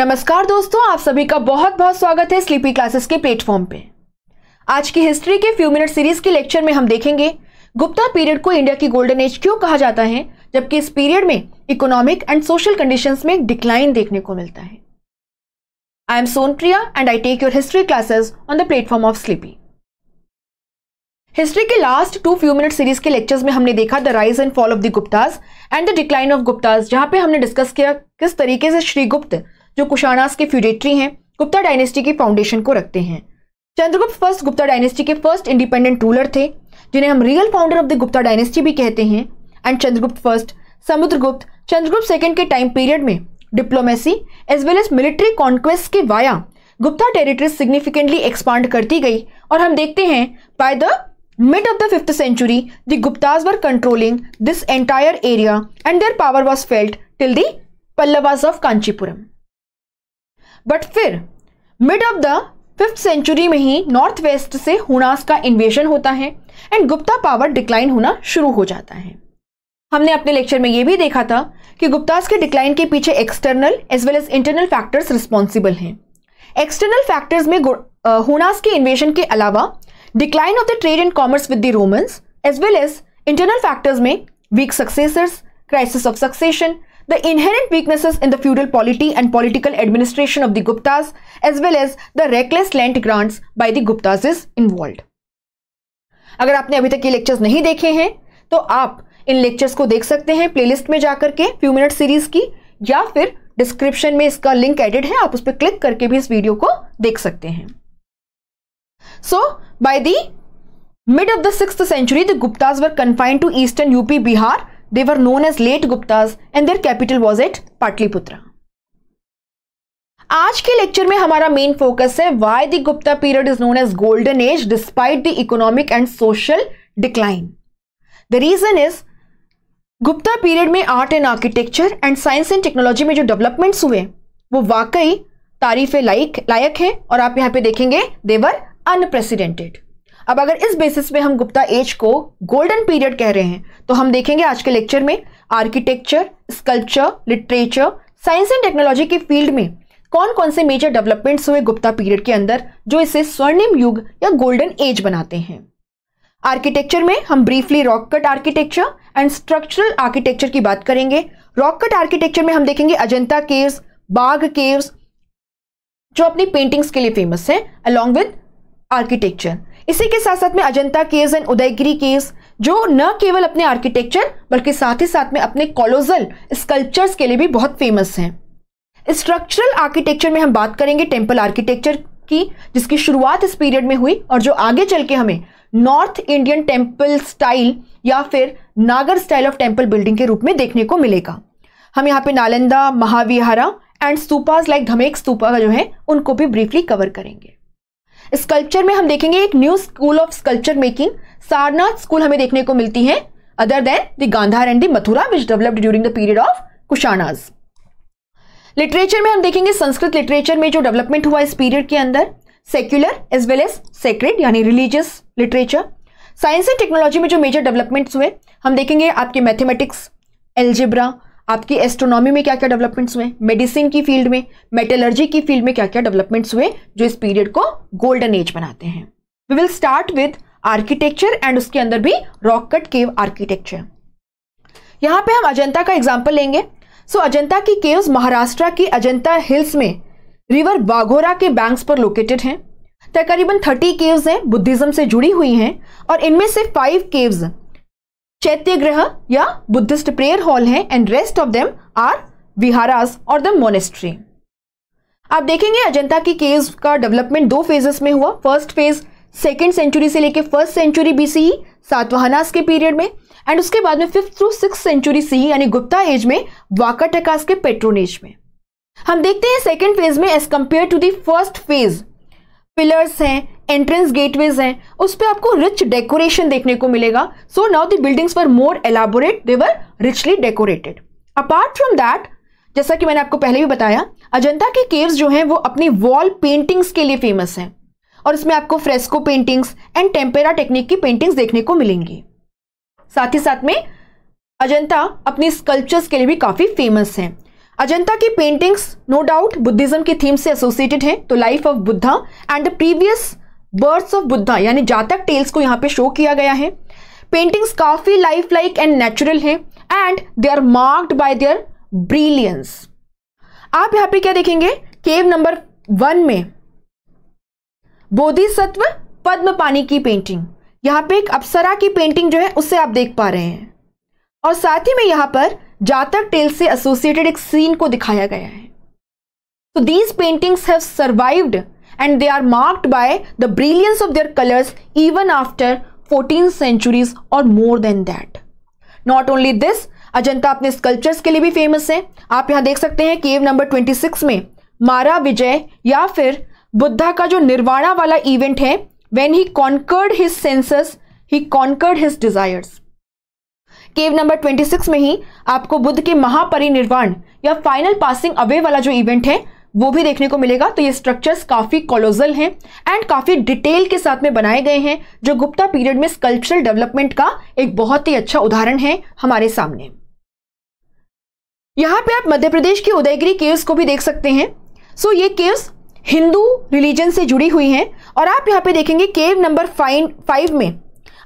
नमस्कार दोस्तों आप सभी का बहुत बहुत स्वागत है स्लीपी क्लासेस के प्लेटफॉर्म पे आज की हिस्ट्री के फ्यू मिनट सीरीज के लेक्चर में हम देखेंगे गुप्ता पीरियड को इंडिया की गोल्डन एज क्यों कहा जाता है जबकि इस पीरियड में इकोनॉमिक एंड सोशल कंडीशन में डिक्लाइन देखने को मिलता है I am Priya and I take your history classes on the platform of sleepy history के last two few minute series के लेक्चर्स में हमने देखा the rise and fall of the Gupta's and the decline of Guptas जहां पे हमने डिस्कस किया किस तरीके से श्रीगुप्त जो कुशाणास के फ्यूडेटरी हैं गुप्ता डायनेस्टी की फाउंडेशन को रखते हैं चंद्रगुप्त फर्स्ट गुप्ता डायनेस्टी के फर्स्ट इंडिपेंडेंट रूलर थे जिन्हें हम real founder of the Gupta dynasty भी कहते हैं and Chandragupta first Samudragupta Chandragupta second के टाइम पीरियड में diplomacy as well as military conquest के via Gupta territories significantly expand करती गई और हम देखते हैं by the mid of the fifth century the Guptas were controlling this entire area and their power was felt till the Pallavas of Kanchipuram but फिर mid of the fifth century में ही north west से हुनास का इन्वेशन होता है एंड गुप्ता पावर डिक्लाइन होना शुरू हो जाता है हमने अपने लेक्चर में यह भी देखा था कि गुप्ताज के डिक्लाइन के पीछे external as well as internal factors responsible हैं एक्सटर्नल फैक्टर्स में हुनास के इन्वेशन के अलावा decline of the trade and commerce with the Romans as well as internal factors में weak successors crisis of succession the inherent weaknesses in the feudal polity and political administration of the Guptas, as well as the reckless land grants by the Guptas is involved. अगर आपने अभी तक ये lectures नहीं देखे हैं तो आप इन लेक्चर्स को देख सकते हैं प्लेलिस्ट में जाकर के फ्यू मिनट सीरीज की या फिर डिस्क्रिप्शन में इसका लिंक एडिड है आप उस पर क्लिक करके भी इस वीडियो को देख सकते हैं so by the mid of the six century the Guptas were confined to eastern U P They were known as late Guptas and their capital was at Patliputra. आज के लेक्चर में हमारा मेन फोकस है why the Gupta period is known as golden age despite the economic and social decline the reason is Gupta period में art and architecture and science and technology में जो developments हुए वो वाकई तारीफ लायक लायक है और आप यहाँ पे देखेंगे देवर अनप्रेसिडेंटेड अब अगर इस बेसिस पे हम गुप्ता एज को गोल्डन पीरियड कह रहे हैं तो हम देखेंगे आज के लेक्चर में architecture sculpture literature science and technology के फील्ड में कौन कौन से मेजर डेवलपमेंट्स हुए गुप्ता पीरियड के अंदर जो इसे स्वर्णिम युग या गोल्डन एज बनाते हैं आर्किटेक्चर में हम briefly rock cut architecture and structural architecture की बात करेंगे रॉक कट आर्किटेक्चर में हम देखेंगे अजंता केव्स बाघ केव्स जो अपनी पेंटिंग्स के लिए फेमस है अलॉन्ग विद आर्किटेक्चर इसी के साथ साथ में Ajanta caves and Udayagiri caves जो न केवल अपने आर्किटेक्चर बल्कि साथ ही साथ में अपने कॉलोजल स्कल्पचर्स के लिए भी बहुत फेमस हैं स्ट्रक्चरल आर्किटेक्चर में हम बात करेंगे टेम्पल आर्किटेक्चर की जिसकी शुरुआत इस पीरियड में हुई और जो आगे चल के हमें नॉर्थ इंडियन टेम्पल स्टाइल या फिर नागर स्टाइल ऑफ टेम्पल बिल्डिंग के रूप में देखने को मिलेगा हम यहाँ पे नालंदा महाविहारा एंड स्तूपाज लाइक धमेक स्तूपा जो है उनको भी ब्रीफली कवर करेंगे स्कल्पचर में हम देखेंगे एक new school of sculpture making Sarnath school हमें देखने को मिलती है other than Gandhara Gandhara and Mathura which developed during the period of Kushanas literature में हम देखेंगे संस्कृत लिटरेचर में जो डेवलपमेंट हुआ इस पीरियड के अंदर secular as well as sacred यानी religious literature science and technology में जो मेजर डेवलपमेंट्स हुए हम देखेंगे आपके मैथमेटिक्स एल्जिब्रा आपकी एस्ट्रोनॉमी में क्या क्या डेवलपमेंट्स हुए मेडिसिन की फील्ड में मेटेलर्जी की फील्ड में क्या क्या डेवलपमेंट्स हुए जो इस पीरियड को गोल्डन एज बनाते हैं we will start with architecture and उसके अंदर भी रॉक कट केव आर्किटेक्चर यहाँ पे हम अजंता का एग्जाम्पल लेंगे सो so, अजंता की केव्स महाराष्ट्र की अजंता हिल्स में रिवर बाघोरा के बैंक्स पर लोकेटेड हैं तकरीबन थर्टी केव्स हैं बुद्धिज्म से जुड़ी हुई हैं और इनमें से फाइव केव्स चैत्य ग्रह या बुद्धिस्ट प्रेयर हॉल है and rest of them are viharas और द मोनेस्ट्री आप देखेंगे अजंता की केव का डेवलपमेंट दो फेजेस में हुआ फर्स्ट फेज सेकेंड सेंचुरी से लेके फर्स्ट सेंचुरी बीसी सातवाहनास के पीरियड में एंड उसके बाद में fifth through six century C यानी गुप्ता एज में वाकाटकास के पेट्रोनेज में हम देखते हैं सेकेंड फेज में as compare to the first phase pillars हैं एंट्रेंस गेटवेज हैं उस पर आपको रिच डेकोरेशन देखने को मिलेगा so now the buildings were more elaborate they were richly decorated apart from that जैसा कि मैंने आपको पहले भी बताया अजंता के केव्स जो हैं वो अपनी वॉल पेंटिंग्स के लिए फेमस हैं और इसमें आपको fresco paintings and tempera technique की पेंटिंग्स देखने को मिलेंगी साथ ही साथ में अजंता अपनी स्कल्पचर्स के लिए भी काफ़ी फेमस हैं अजंता की पेंटिंग्स नो डाउट बुद्धिज्म की थीम से एसोसिएटेड हैं तो life of Buddha and the previous births of Buddha यानी जातक टेल्स को यहाँ पे शो किया गया है पेंटिंग्स काफ़ी लाइफ लाइक एंड नेचुरल हैं and they are marked by their brilliance आप यहाँ पे क्या देखेंगे केव नंबर वन में बोधिसत्व पद्म पानी की पेंटिंग यहाँ पे एक अप्सरा की पेंटिंग जो है उससे आप देख पा रहे हैं और साथ ही में यहाँ पर जातक टेल से एसोसिएटेड एक सीन को दिखाया गया है तो these paintings have survived and they are marked by the brilliance of their colours even after fourteen centuries और more than that not only this Ajanta अपने स्कल्पचर्स के लिए भी फेमस है आप यहाँ देख सकते हैं केव नंबर ट्वेंटी सिक्स में मारा विजय या फिर बुद्धा का जो निर्वाणा वाला इवेंट है when he conquered his senses he conquered his desires cave number 26 में ही आपको बुद्ध के महापरिनिर्वाण या फाइनल पासिंग अवे वाला जो इवेंट है वो भी देखने को मिलेगा तो ये स्ट्रक्चर्स काफ़ी कॉलोजल हैं एंड काफ़ी डिटेल के साथ में बनाए गए हैं जो गुप्ता पीरियड में स्कल्पचरल डेवलपमेंट का एक बहुत ही अच्छा उदाहरण है हमारे सामने यहाँ पे आप मध्य प्रदेश के उदयगिरी केव्स को भी देख सकते हैं सो ये केव्स हिंदू रिलीजन से जुड़ी हुई हैं और आप यहाँ पे देखेंगे केव नंबर फाइव में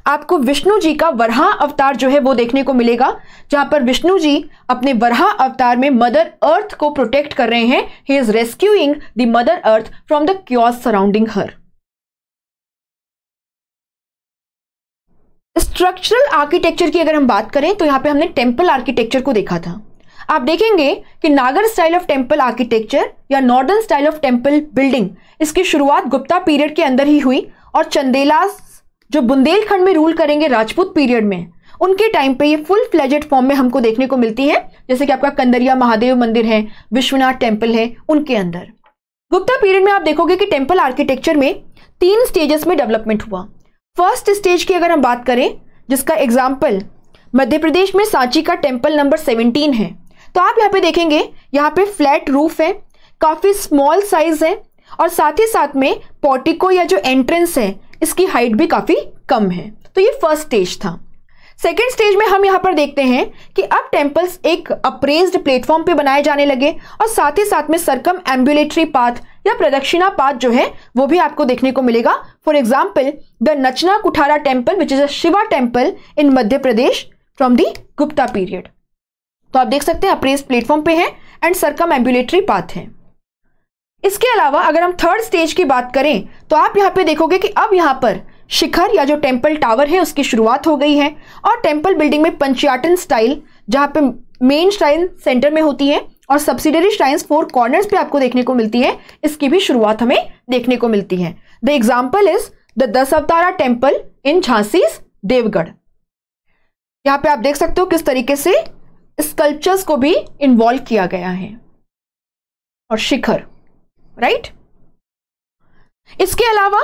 आपको विष्णु जी का वरहा अवतार जो है वो देखने को मिलेगा जहां पर विष्णु जी अपने वरहा अवतार में मदर अर्थ को प्रोटेक्ट कर रहे हैं he is rescuing the mother earth from the chaos surrounding her structural architecture की अगर हम बात करें तो यहाँ पे हमने टेम्पल आर्किटेक्चर को देखा था आप देखेंगे कि Nagara style of temple architecture या northern style of temple building इसकी शुरुआत गुप्ता पीरियड के अंदर ही हुई और चंदेला जो बुंदेलखंड में रूल करेंगे राजपूत पीरियड में उनके टाइम पे ये फुल फ्लेजेड फॉर्म में हमको देखने को मिलती है जैसे कि आपका कंदरिया महादेव मंदिर है विश्वनाथ टेम्पल है उनके अंदर गुप्ता पीरियड में आप देखोगे कि टेम्पल आर्किटेक्चर में तीन स्टेजेस में डेवलपमेंट हुआ फर्स्ट स्टेज की अगर हम बात करें जिसका एग्जाम्पल मध्य प्रदेश में सांची का टेम्पल नंबर सेवनटीन है तो आप यहाँ पे देखेंगे यहाँ पे फ्लैट रूफ है काफ़ी स्मॉल साइज है और साथ ही साथ में पोर्टिको या जो एंट्रेंस है इसकी हाइट भी काफ़ी कम है तो ये फर्स्ट स्टेज था सेकेंड स्टेज में हम यहाँ पर देखते हैं कि अब टेम्पल्स एक अप्रेज्ड प्लेटफॉर्म पे बनाए जाने लगे और साथ ही साथ में सरकम एम्बुलेटरी पाथ या प्रदक्षिणा पाथ जो है वो भी आपको देखने को मिलेगा for example the Nachna Kuthara temple which is a Shiva temple in Madhya Pradesh from the Gupta period तो आप देख सकते हैं अप्रेज प्लेटफॉर्म पे है एंड सरकम एम्बुलेटरी पाथ है इसके अलावा अगर हम थर्ड स्टेज की बात करें तो आप यहाँ पे देखोगे कि अब यहाँ पर शिखर या जो टेम्पल टावर है उसकी शुरुआत हो गई है और टेम्पल बिल्डिंग में पंचयाटन स्टाइल जहाँ पे मेन श्राइन सेंटर में होती है और सब्सिडरी श्राइन्स फोर कॉर्नर्स पे आपको देखने को मिलती है इसकी भी शुरुआत हमें देखने को मिलती है द एग्जाम्पल इज द दस अवतारा टेम्पल इन झांसीज देवगढ़ यहाँ पे आप देख सकते हो किस तरीके से स्कल्पचर्स को भी इन्वॉल्व किया गया है और शिखर राइट इसके अलावा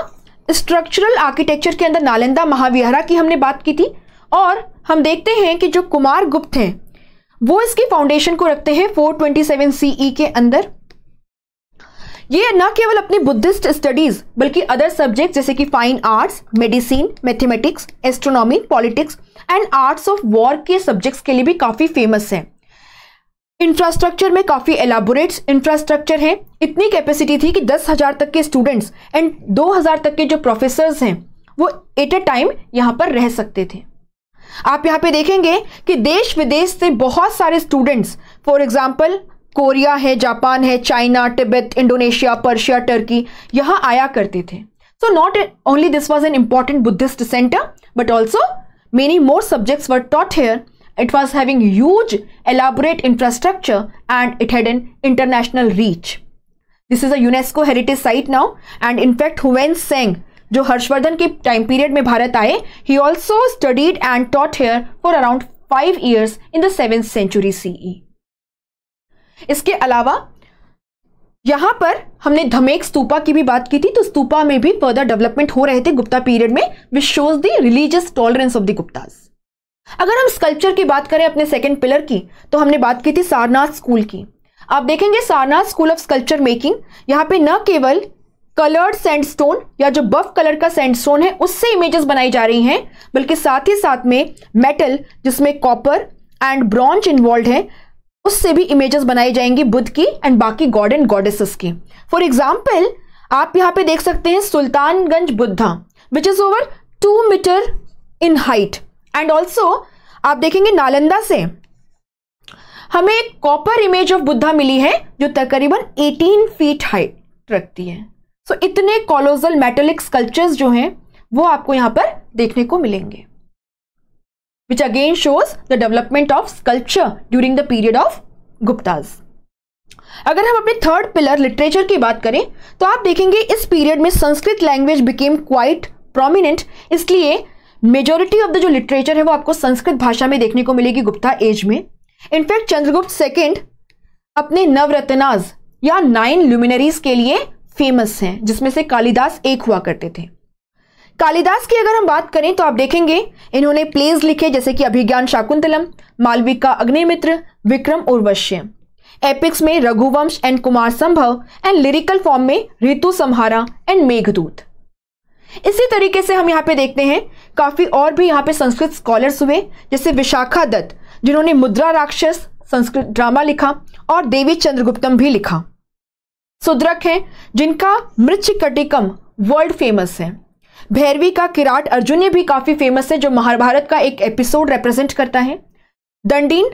स्ट्रक्चरल आर्किटेक्चर के अंदर नालंदा महाविहारा की हमने बात की थी और हम देखते हैं कि जो कुमार गुप्त हैं वो इसकी फाउंडेशन को रखते हैं 427 सेवन e के अंदर ये न केवल अपनी बुद्धिस्ट स्टडीज बल्कि अदर सब्जेक्ट जैसे कि fine arts medicine mathematics astronomy politics and arts of war के सब्जेक्ट्स के लिए भी काफ़ी फेमस है इंफ्रास्ट्रक्चर में काफ़ी एलाबोरेट इंफ्रास्ट्रक्चर है इतनी कैपेसिटी थी कि दस हज़ार तक के स्टूडेंट्स एंड दो हज़ार तक के जो प्रोफेसर हैं वो एट ए टाइम यहाँ पर रह सकते थे आप यहाँ पे देखेंगे कि देश विदेश से बहुत सारे स्टूडेंट्स फॉर एग्जाम्पल कोरिया है जापान है China Tibet Indonesia Persia Turkey यहाँ आया करते थे so not only this was an important Buddhist centre but also many more subjects were taught here It was having huge, elaborate infrastructure and it had an international reach. This is a UNESCO heritage site now and in fact huwen Singh jo harshvardhan ke time period mein bharat aaye he also studied and taught here for around 5 years in the 7th century ce इसके अलावा यहाँ पर हमने धमेक स्तूपा की भी बात की थी तो स्तूपा में भी फर्दर डेवलपमेंट हो रहे थे गुप्ता पीरियड में which shows the religious tolerance of the Guptas अगर हम स्कल्पचर की बात करें अपने सेकेंड पिलर की तो हमने बात की थी सारनाथ स्कूल की आप देखेंगे Sarnath school of sculpture making यहाँ पे न केवल कलर्ड सैंडस्टोन या जो बफ कलर का सैंडस्टोन है उससे इमेजेस बनाई जा रही हैं बल्कि साथ ही साथ में मेटल जिसमें कॉपर एंड ब्रॉन्ज इन्वॉल्व है उससे भी इमेजेस बनाई जाएंगी बुद्ध की एंड बाकी गॉड एंड गॉडेसेस की फॉर एग्जाम्पल आप यहाँ पे देख सकते हैं Sultanganj Buddha which is over two metre in height and also आप देखेंगे नालंदा से हमें एक कॉपर इमेज ऑफ बुद्धा मिली है जो तकरीबन 18 फीट हाइट रखती है सो so, इतने कॉलोजल मेटेलिक स्कल्पचर्स जो हैं वो आपको यहाँ पर देखने को मिलेंगे which again shows the development of sculpture during the period of Guptas अगर हम अपने थर्ड पिलर लिटरेचर की बात करें तो आप देखेंगे इस पीरियड में Sanskrit language became quite prominent इसलिए मेजोरिटी ऑफ द जो लिटरेचर है वो आपको संस्कृत भाषा में देखने को मिलेगी गुप्ता एज में इनफैक्ट चंद्रगुप्त सेकेंड अपने नवरत्नाज या नाइन ल्यूमिनरीज के लिए फेमस हैं जिसमें से कालिदास एक हुआ करते थे कालिदास की अगर हम बात करें तो आप देखेंगे इन्होंने प्लेज लिखे जैसे कि अभिज्ञान शाकुंतलम मालविका अग्निमित्र विक्रम उर्वश्य एपिक्स में रघुवंश एंड कुमार संभव एंड लिरिकल फॉर्म में ऋतु संहारा एंड मेघदूत इसी तरीके से हम यहाँ पे देखते हैं काफ़ी और भी यहाँ पे संस्कृत स्कॉलर्स हुए जैसे विशाखा दत्त जिन्होंने मुद्रा राक्षस संस्कृत ड्रामा लिखा और देवी चंद्रगुप्तम भी लिखा सुद्रक हैं जिनका कटिकम वर्ल्ड फेमस है भैरवी का किराट अर्जुन भी काफ़ी फेमस है जो महाभारत का एक एपिसोड रिप्रेजेंट करता है दंडीन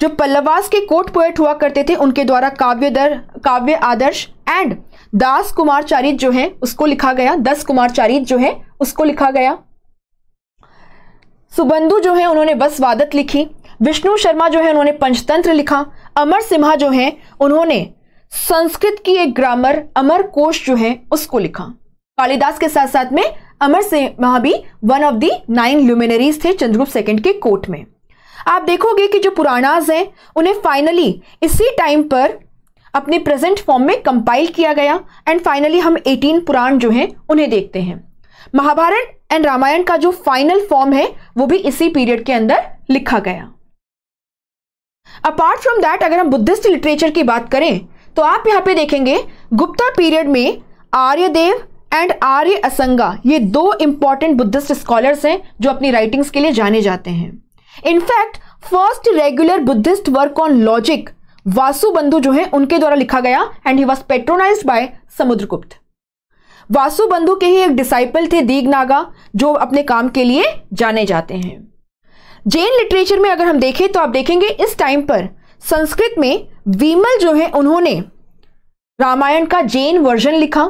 जो पल्लवास के कोट पोएट हुआ करते थे उनके द्वारा काव्य दर काव्य आदर्श एंड दास कुमार चारित जो है उसको लिखा गया दस कुमार चारित जो है उसको लिखा गया सुबंधु जो है उन्होंने बस वादत लिखी विष्णु शर्मा जो है उन्होंने पंचतंत्र लिखा अमर सिम्हा जो है उन्होंने संस्कृत की एक ग्रामर अमर कोश जो है उसको लिखा कालिदास के साथ साथ में अमर सिम्हा भी one of the nine luminaries थे चंद्रगुप्त सेकंड के कोर्ट में आप देखोगे कि जो पुराणाज हैं उन्हें फाइनली इसी टाइम पर अपने प्रेजेंट फॉर्म में कंपाइल किया गया एंड फाइनली हम 18 पुराण जो हैं उन्हें देखते हैं महाभारत एंड रामायण का जो फाइनल फॉर्म है वो भी इसी पीरियड के अंदर लिखा गया अपार्ट फ्रॉम दैट अगर हम बुद्धिस्ट लिटरेचर की बात करें तो आप यहाँ पे देखेंगे गुप्ता पीरियड में आर्यदेव एंड आर्य असंगा ये दो इंपॉर्टेंट बुद्धिस्ट स्कॉलर्स हैं जो अपनी राइटिंग्स के लिए जाने जाते हैं in fact first regular Buddhist work on logic Vasubandhu जो है उनके द्वारा लिखा गया and he was patronize by Samudragupta Vasu Bandhu के ही एक डिसाइपल थे दीग नागा जो अपने काम के लिए जाने जाते हैं जैन लिटरेचर में अगर हम देखें तो आप देखेंगे इस टाइम पर संस्कृत में विमल जो है उन्होंने रामायण का जैन वर्जन लिखा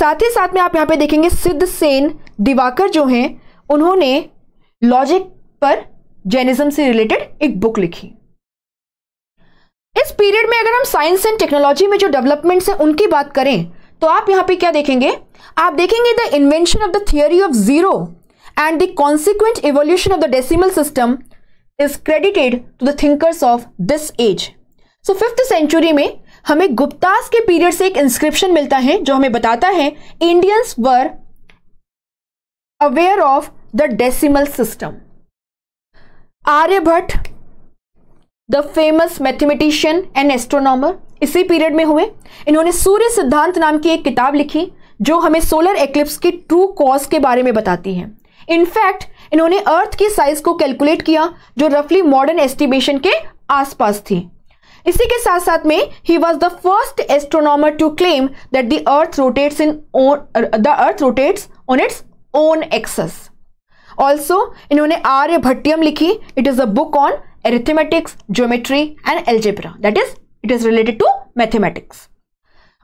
साथ ही साथ में आप यहाँ पे देखेंगे सिद्ध सेन दिवाकर जो हैं उन्होंने लॉजिक पर जैनिज्म से रिलेटेड एक बुक लिखी इस पीरियड में अगर हम साइंस एंड टेक्नोलॉजी में जो डेवलपमेंट्स हैं उनकी बात करें तो आप यहाँ पे क्या देखेंगे आप देखेंगे the invention of the theory of zero and the consequent evolution of the decimal system is credited to the thinkers of this age so fifth century में हमें गुप्तास के पीरियड से एक इंस्क्रिप्शन मिलता है जो हमें बताता है Indians were aware of the decimal system Aryabhatta the famous mathematician and astronomer इसी पीरियड में हुए इन्होंने सूर्य सिद्धांत नाम की एक किताब लिखी जो हमें सोलर एक्लिप्स की ट्रू कॉज के बारे में बताती हैं इनफैक्ट इन्होंने अर्थ की साइज को कैलकुलेट किया जो रफली मॉडर्न एस्टिमेशन के आसपास थी इसी के साथ साथ में ही was the first astronomer to claim that the earth rotates in own the earth rotates on its own axis also इन्होंने आर्य भट्टियम लिखी it is a book on arithmetics geometry and algebra that is it is related to mathematics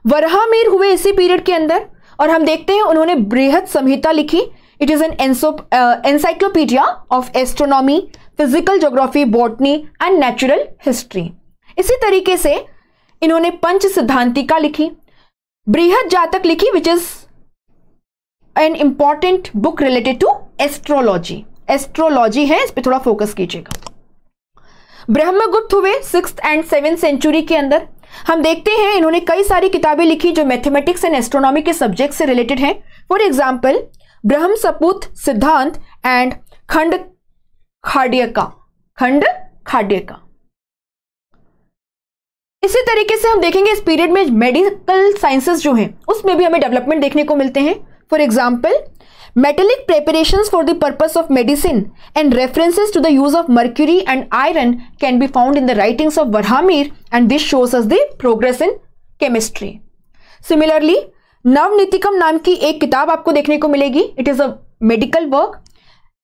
मेर हुए इसी period के अंदर और हम देखते हैं उन्होंने बृहद संहिता लिखी it is an encyclopaedia of astronomy physical geography botany and natural history इसी तरीके से इन्होंने पंच सिद्धांतिका लिखी बृहद जातक लिखी which is an important book related to astrology astrology है इस पर थोड़ा फोकस कीजिएगा ब्रह्मगुप्त हुए सिक्स एंड सेवेंथ सेंचुरी के अंदर हम देखते हैं इन्होंने कई सारी किताबें लिखी जो मैथमेटिक्स एंड एस्ट्रोनॉमी के सब्जेक्ट से रिलेटेड हैं फॉर एग्जाम्पल ब्रह्म सपूत सिद्धांत एंड खंड खाड्यका खंड खाड्यका इसी तरीके से हम देखेंगे इस पीरियड में मेडिकल साइंसेस जो हैं उसमें भी हमें डेवलपमेंट देखने को मिलते हैं for example Metallic preparations for the purpose of medicine and references to the use of mercury and iron can be found in the writings of Varhamir and this shows us the progress in chemistry. Similarly, Navnitikam naam ki ek kitab apko dekhne ko milegi. It is a medical work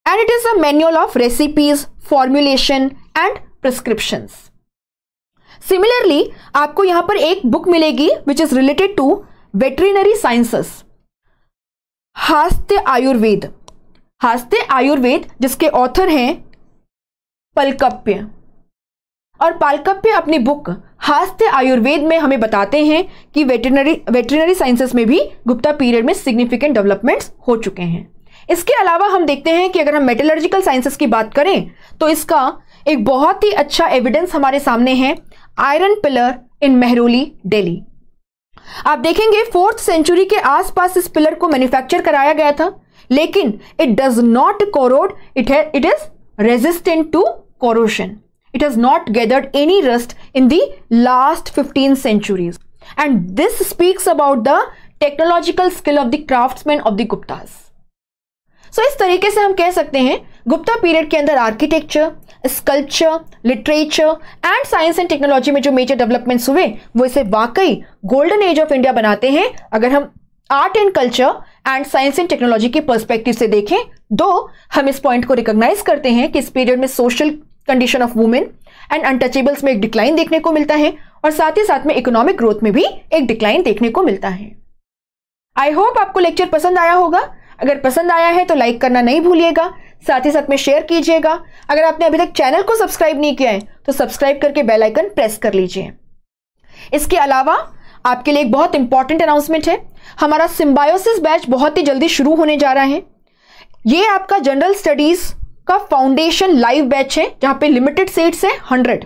and it is a manual of recipes, formulation and prescriptions. Similarly, aapko yahan par ek book milegi which is related to veterinary sciences. Hastya Ayurveda Hastya Ayurveda जिसके author हैं पलकप्य और पालकप्य अपनी book हास्ते Ayurveda में हमें बताते हैं कि veterinary veterinary sciences में भी गुप्ता पीरियड में सिग्निफिकेंट डेवलपमेंट्स हो चुके हैं इसके अलावा हम देखते हैं कि अगर हम मेटलर्जिकल साइंसेस की बात करें तो इसका एक बहुत ही अच्छा एविडेंस हमारे सामने है iron pillar in Mehrauli Delhi आप देखेंगे फोर्थ सेंचुरी के आसपास इस पिलर को मैन्युफैक्चर कराया गया था लेकिन it does not corrode it है it is resistant to corrosion it has not gathered any rust in the last fifteen centuries and this speaks about the technological skill of the craftsman of the Gupta so इस तरीके से हम कह सकते हैं Gupta period के अंदर architecture sculpture literature and science and technology में जो मेजर डेवलपमेंट्स हुए वो इसे वाकई गोल्डन एज ऑफ इंडिया बनाते हैं अगर हम art and culture and science and technology के पर्सपेक्टिव से देखें दो हम इस पॉइंट को रिकॉग्नाइज करते हैं कि इस पीरियड में social condition of women and untouchables में एक डिक्लाइन देखने को मिलता है और साथ ही साथ में इकोनॉमिक ग्रोथ में भी एक डिक्लाइन देखने को मिलता है आई होप आपको लेक्चर पसंद आया होगा अगर पसंद आया है तो लाइक करना नहीं भूलिएगा साथ ही साथ में शेयर कीजिएगा अगर आपने अभी तक चैनल को सब्सक्राइब नहीं किया है तो सब्सक्राइब करके बेल आइकन प्रेस कर लीजिए इसके अलावा आपके लिए एक बहुत इंपॉर्टेंट अनाउंसमेंट है हमारा सिम्बायोसिस बैच बहुत ही जल्दी शुरू होने जा रहा है ये आपका जनरल स्टडीज़ का फाउंडेशन लाइव बैच है जहां पे लिमिटेड सीट्स है हंड्रेड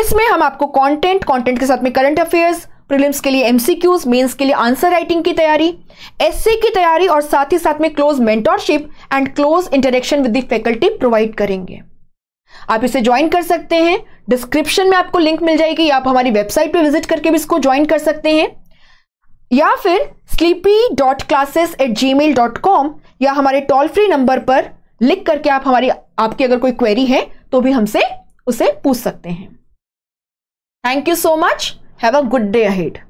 इसमें हम आपको कंटेंट कंटेंट के साथ में करंट अफेयर्स प्रीलिम्स के लिए एमसीक्यूज मेंस के लिए आंसर राइटिंग की तैयारी एससी की तैयारी और साथ ही साथ में close mentorship and close interaction with the faculty provide करेंगे आप इसे ज्वाइन कर सकते हैं डिस्क्रिप्शन में आपको लिंक मिल जाएगी आप हमारी वेबसाइट पर विजिट करके भी इसको ज्वाइन कर सकते हैं या फिर sleepy dot classes at Gmail dot com या हमारे टोल फ्री नंबर पर लिख करके आप हमारी आपकी अगर कोई क्वेरी है तो भी हमसे उसे पूछ सकते हैं thank you so much Have a good day ahead.